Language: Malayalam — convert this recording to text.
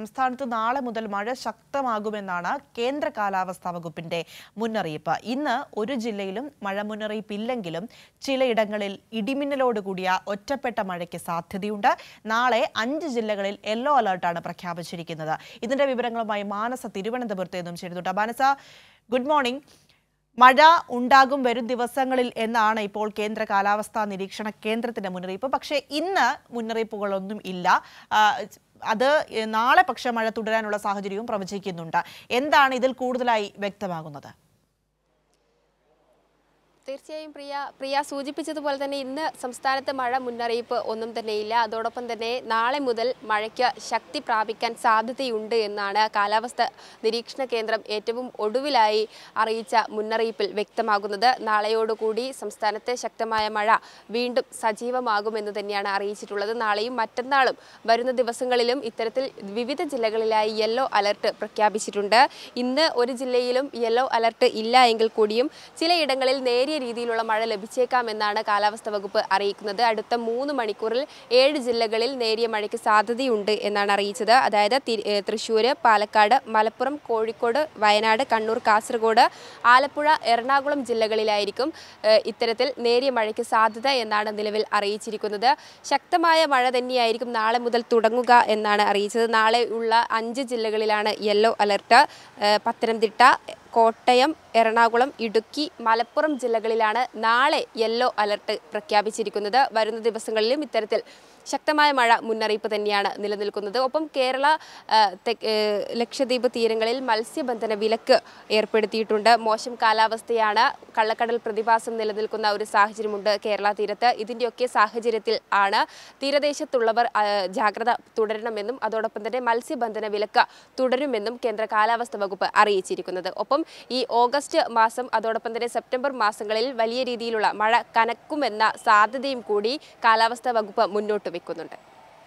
സംസ്ഥാനത്ത് നാളെ മുതൽ മഴ ശക്തമാകുമെന്നാണ് കേന്ദ്ര കാലാവസ്ഥാ വകുപ്പിന്റെ മുന്നറിയിപ്പ് ഇന്ന് ഒരു ജില്ലയിലും മഴ മുന്നറിയിപ്പില്ലെങ്കിലും ചിലയിടങ്ങളിൽ ഇടിമിന്നലോട് കൂടിയ ഒറ്റപ്പെട്ട മഴയ്ക്ക് സാധ്യതയുണ്ട് നാളെ അഞ്ച് ജില്ലകളിൽ യെല്ലോ അലർട്ടാണ് പ്രഖ്യാപിച്ചിരിക്കുന്നത് ഇതിന്റെ വിവരങ്ങളുമായി മാനസ തിരുവനന്തപുരത്ത് നിന്നും ചേരുന്നുണ്ട് മാനസ ഗുഡ് മോർണിംഗ് മഴ ഉണ്ടാകും വരും ദിവസങ്ങളിൽ എന്നാണ് ഇപ്പോൾ കേന്ദ്ര കാലാവസ്ഥാ നിരീക്ഷണ കേന്ദ്രത്തിന്റെ മുന്നറിയിപ്പ് പക്ഷേ ഇന്ന് മുന്നറിയിപ്പുകളൊന്നും ഇല്ല അത് നാളെ പക്ഷേ മഴ തുടരാനുള്ള സാഹചര്യവും പ്രവചിക്കുന്നുണ്ട് എന്താണ് ഇതിൽ കൂടുതലായി വ്യക്തമാകുന്നത് തീർച്ചയായും പ്രിയ പ്രിയ സൂചിപ്പിച്ചതുപോലെ തന്നെ ഇന്ന് സംസ്ഥാനത്ത് മഴ മുന്നറിയിപ്പ് ഒന്നും തന്നെ ഇല്ല അതോടൊപ്പം തന്നെ നാളെ മുതൽ മഴയ്ക്ക് ശക്തി പ്രാപിക്കാൻ സാധ്യതയുണ്ട് എന്നാണ് കാലാവസ്ഥ നിരീക്ഷണ കേന്ദ്രം ഏറ്റവും ഒടുവിലായി അറിയിച്ച മുന്നറിയിപ്പിൽ വ്യക്തമാകുന്നത് നാളെയോടുകൂടി സംസ്ഥാനത്തെ ശക്തമായ മഴ വീണ്ടും സജീവമാകുമെന്ന് തന്നെയാണ് അറിയിച്ചിട്ടുള്ളത് നാളെയും മറ്റന്നാളും വരുന്ന ദിവസങ്ങളിലും ഇത്തരത്തിൽ വിവിധ ജില്ലകളിലായി യെല്ലോ അലർട്ട് പ്രഖ്യാപിച്ചിട്ടുണ്ട് ഇന്ന് ഒരു ജില്ലയിലും യെല്ലോ അലർട്ട് ഇല്ല എങ്കിൽ കൂടിയും ചിലയിടങ്ങളിൽ നേരിയ രീതിയിലുള്ള മഴ ലഭിച്ചേക്കാമെന്നാണ് കാലാവസ്ഥാ വകുപ്പ് അറിയിക്കുന്നത് അടുത്ത മൂന്ന് മണിക്കൂറിൽ ഏഴ് ജില്ലകളിൽ നേരിയ മഴയ്ക്ക് സാധ്യതയുണ്ട് എന്നാണ് അറിയിച്ചത് അതായത് തൃശ്ശൂർ പാലക്കാട് മലപ്പുറം കോഴിക്കോട് വയനാട് കണ്ണൂർ കാസർഗോഡ് ആലപ്പുഴ എറണാകുളം ജില്ലകളിലായിരിക്കും ഇത്തരത്തിൽ നേരിയ മഴയ്ക്ക് സാധ്യത എന്നാണ് നിലവിൽ അറിയിച്ചിരിക്കുന്നത് ശക്തമായ മഴ തന്നെയായിരിക്കും നാളെ മുതൽ തുടങ്ങുക എന്നാണ് അറിയിച്ചത് നാളെ ഉള്ള അഞ്ച് ജില്ലകളിലാണ് യെല്ലോ അലർട്ട് പത്തനംതിട്ട കോട്ടയം എറണാകുളം ഇടുക്കി മലപ്പുറം ജില്ലകളിലാണ് നാളെ യെല്ലോ അലർട്ട് പ്രഖ്യാപിച്ചിരിക്കുന്നത് വരുന്ന ദിവസങ്ങളിലും ഇത്തരത്തിൽ ശക്തമായ മഴ മുന്നറിയിപ്പ് തന്നെയാണ് നിലനിൽക്കുന്നത് ഒപ്പം കേരള ലക്ഷദ്വീപ് തീരങ്ങളിൽ മത്സ്യബന്ധന വിലക്ക് ഏർപ്പെടുത്തിയിട്ടുണ്ട് മോശം കാലാവസ്ഥയാണ് കള്ളക്കടൽ പ്രതിഭാസം നിലനിൽക്കുന്ന ഒരു സാഹചര്യമുണ്ട് കേരള തീരത്ത് ഇതിൻ്റെയൊക്കെ സാഹചര്യത്തിൽ ആണ് തീരദേശത്തുള്ളവർ ജാഗ്രത തുടരണമെന്നും അതോടൊപ്പം തന്നെ മത്സ്യബന്ധന വിലക്ക് തുടരുമെന്നും കേന്ദ്ര കാലാവസ്ഥ വകുപ്പ് അറിയിച്ചിരിക്കുന്നത് ഒപ്പം ഈ ഓഗസ്റ്റ് മാസം അതോടൊപ്പം തന്നെ സെപ്റ്റംബർ മാസങ്ങളിൽ വലിയ രീതിയിലുള്ള മഴ കനക്കുമെന്ന സാധ്യതയും കൂടി കാലാവസ്ഥാ വകുപ്പ് മുന്നോട്ട് വെക്കുന്നുണ്ട്